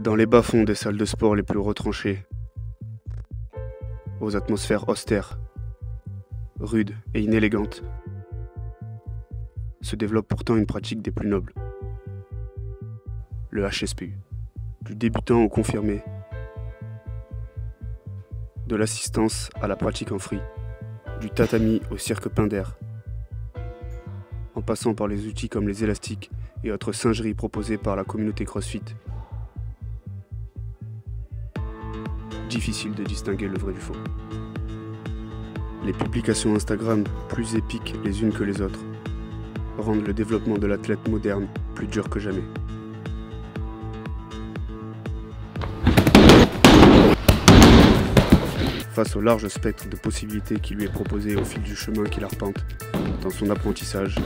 dans les bas-fonds des salles de sport les plus retranchées, aux atmosphères austères, rudes et inélégantes, se développe pourtant une pratique des plus nobles, le HSPU, du débutant au confirmé, de l'assistance à la pratique en free, du tatami au cirque Pinder, en passant par les outils comme les élastiques et autres singeries proposées par la communauté CrossFit difficile de distinguer le vrai du faux. Les publications Instagram, plus épiques les unes que les autres, rendent le développement de l'athlète moderne plus dur que jamais. Face au large spectre de possibilités qui lui est proposé au fil du chemin qu'il arpente dans son apprentissage,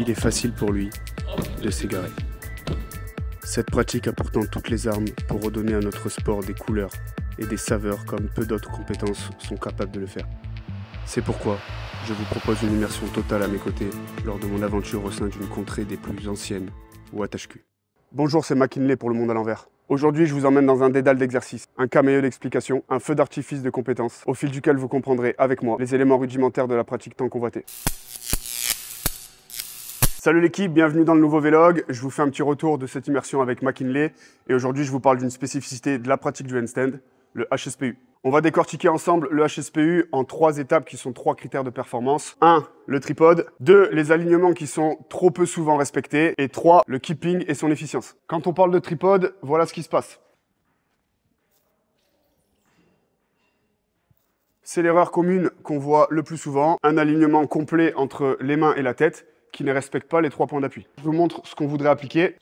il est facile pour lui de s'égarer. Cette pratique apportant toutes les armes pour redonner à notre sport des couleurs et des saveurs comme peu d'autres compétences sont capables de le faire. C'est pourquoi je vous propose une immersion totale à mes côtés lors de mon aventure au sein d'une contrée des plus anciennes, Ouattachku. Bonjour, c'est McKinley pour Le Monde à l'envers. Aujourd'hui, je vous emmène dans un dédale d'exercices, un caméo d'explication, un feu d'artifice de compétences, au fil duquel vous comprendrez avec moi les éléments rudimentaires de la pratique tant convoitée. Salut l'équipe, bienvenue dans le nouveau Vlog. Je vous fais un petit retour de cette immersion avec McKinley et aujourd'hui je vous parle d'une spécificité de la pratique du handstand, le HSPU. On va décortiquer ensemble le HSPU en trois étapes qui sont trois critères de performance. 1. Le tripode. 2. Les alignements qui sont trop peu souvent respectés. Et 3. Le keeping et son efficience. Quand on parle de tripode, voilà ce qui se passe. C'est l'erreur commune qu'on voit le plus souvent, un alignement complet entre les mains et la tête qui ne respecte pas les trois points d'appui. Je vous montre ce qu'on voudrait appliquer.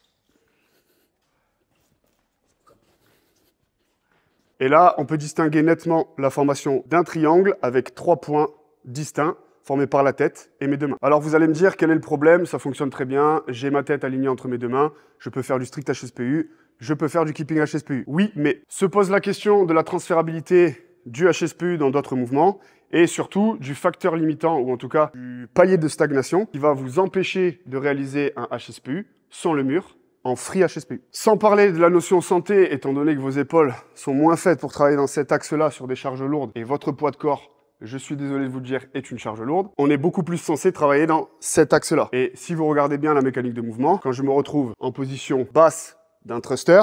Et là, on peut distinguer nettement la formation d'un triangle avec trois points distincts formés par la tête et mes deux mains. Alors vous allez me dire quel est le problème, ça fonctionne très bien, j'ai ma tête alignée entre mes deux mains, je peux faire du strict HSPU, je peux faire du keeping HSPU. Oui, mais se pose la question de la transférabilité du HSPU dans d'autres mouvements et surtout du facteur limitant ou en tout cas du palier de stagnation qui va vous empêcher de réaliser un HSPU sans le mur free HSP. Sans parler de la notion santé, étant donné que vos épaules sont moins faites pour travailler dans cet axe-là sur des charges lourdes et votre poids de corps je suis désolé de vous le dire, est une charge lourde, on est beaucoup plus censé travailler dans cet axe-là. Et si vous regardez bien la mécanique de mouvement, quand je me retrouve en position basse d'un thruster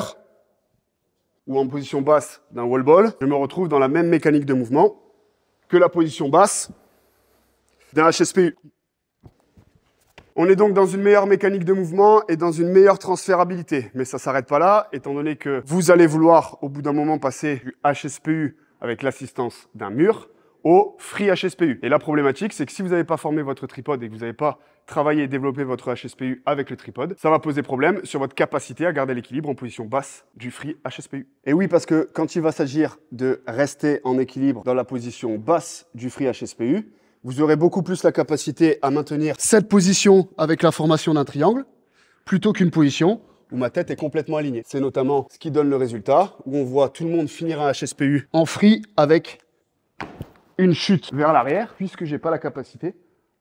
ou en position basse d'un wall ball, je me retrouve dans la même mécanique de mouvement que la position basse d'un HSPU. On est donc dans une meilleure mécanique de mouvement et dans une meilleure transférabilité. Mais ça s'arrête pas là, étant donné que vous allez vouloir, au bout d'un moment, passer du HSPU avec l'assistance d'un mur au free HSPU. Et la problématique, c'est que si vous n'avez pas formé votre tripode et que vous n'avez pas travaillé et développé votre HSPU avec le tripode, ça va poser problème sur votre capacité à garder l'équilibre en position basse du free HSPU. Et oui, parce que quand il va s'agir de rester en équilibre dans la position basse du free HSPU, vous aurez beaucoup plus la capacité à maintenir cette position avec la formation d'un triangle plutôt qu'une position où ma tête est complètement alignée. C'est notamment ce qui donne le résultat, où on voit tout le monde finir un HSPU en free avec une chute vers l'arrière, puisque n'ai pas la capacité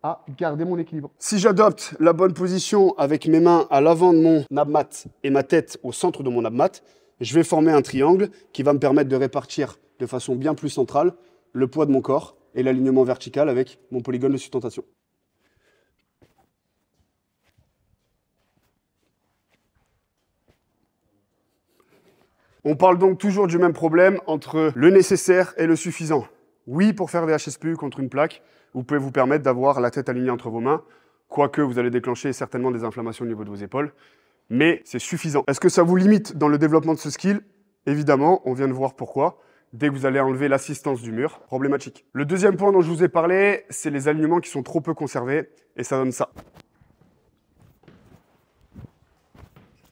à garder mon équilibre. Si j'adopte la bonne position avec mes mains à l'avant de mon abmat et ma tête au centre de mon abmat, je vais former un triangle qui va me permettre de répartir de façon bien plus centrale le poids de mon corps et l'alignement vertical avec mon polygone de sustentation. On parle donc toujours du même problème entre le nécessaire et le suffisant. Oui, pour faire des HSPU contre une plaque, vous pouvez vous permettre d'avoir la tête alignée entre vos mains, quoique vous allez déclencher certainement des inflammations au niveau de vos épaules, mais c'est suffisant. Est-ce que ça vous limite dans le développement de ce skill Évidemment, on vient de voir pourquoi dès que vous allez enlever l'assistance du mur, problématique. Le deuxième point dont je vous ai parlé, c'est les alignements qui sont trop peu conservés, et ça donne ça.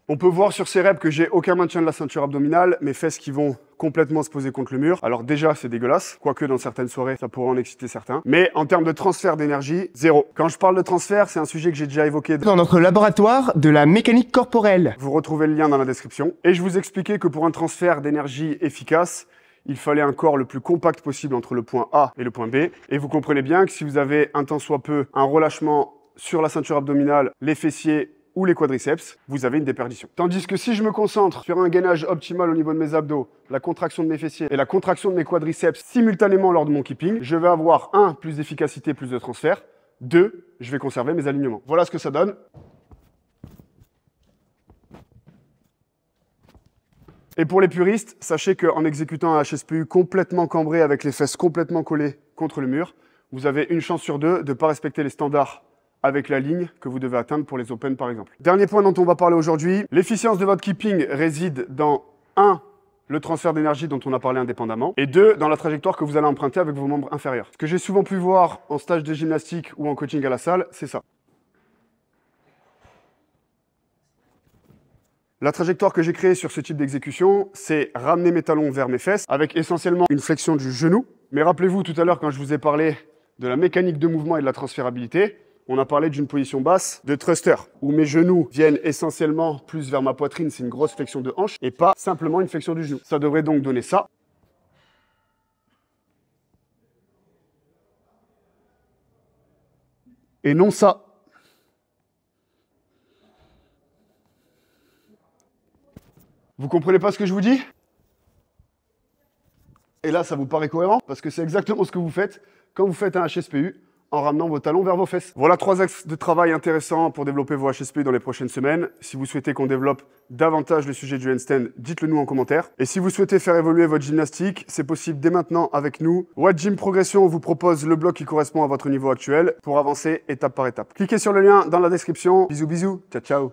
On peut voir sur ces reps que j'ai aucun maintien de la ceinture abdominale, mes fesses qui vont complètement se poser contre le mur. Alors déjà, c'est dégueulasse, quoique dans certaines soirées, ça pourrait en exciter certains. Mais en termes de transfert d'énergie, zéro. Quand je parle de transfert, c'est un sujet que j'ai déjà évoqué dans notre laboratoire de la mécanique corporelle. Vous retrouvez le lien dans la description. Et je vous expliquais que pour un transfert d'énergie efficace, il fallait un corps le plus compact possible entre le point A et le point B. Et vous comprenez bien que si vous avez un temps soit peu un relâchement sur la ceinture abdominale, les fessiers ou les quadriceps, vous avez une déperdition. Tandis que si je me concentre sur un gainage optimal au niveau de mes abdos, la contraction de mes fessiers et la contraction de mes quadriceps simultanément lors de mon keeping, je vais avoir 1. plus d'efficacité, plus de transfert, 2. je vais conserver mes alignements. Voilà ce que ça donne. Et pour les puristes, sachez qu'en exécutant un HSPU complètement cambré avec les fesses complètement collées contre le mur, vous avez une chance sur deux de ne pas respecter les standards avec la ligne que vous devez atteindre pour les open par exemple. Dernier point dont on va parler aujourd'hui, l'efficience de votre keeping réside dans 1. le transfert d'énergie dont on a parlé indépendamment, et 2. dans la trajectoire que vous allez emprunter avec vos membres inférieurs. Ce que j'ai souvent pu voir en stage de gymnastique ou en coaching à la salle, c'est ça. La trajectoire que j'ai créée sur ce type d'exécution, c'est ramener mes talons vers mes fesses avec essentiellement une flexion du genou. Mais rappelez-vous tout à l'heure quand je vous ai parlé de la mécanique de mouvement et de la transférabilité, on a parlé d'une position basse de thruster, où mes genoux viennent essentiellement plus vers ma poitrine, c'est une grosse flexion de hanche, et pas simplement une flexion du genou. Ça devrait donc donner ça. Et non ça. Vous comprenez pas ce que je vous dis Et là, ça vous paraît cohérent parce que c'est exactement ce que vous faites quand vous faites un HSPU en ramenant vos talons vers vos fesses. Voilà trois axes de travail intéressants pour développer vos HSPU dans les prochaines semaines. Si vous souhaitez qu'on développe davantage le sujet du handstand, dites-le nous en commentaire. Et si vous souhaitez faire évoluer votre gymnastique, c'est possible dès maintenant avec nous. What Gym Progression vous propose le bloc qui correspond à votre niveau actuel pour avancer étape par étape. Cliquez sur le lien dans la description. Bisous bisous, ciao ciao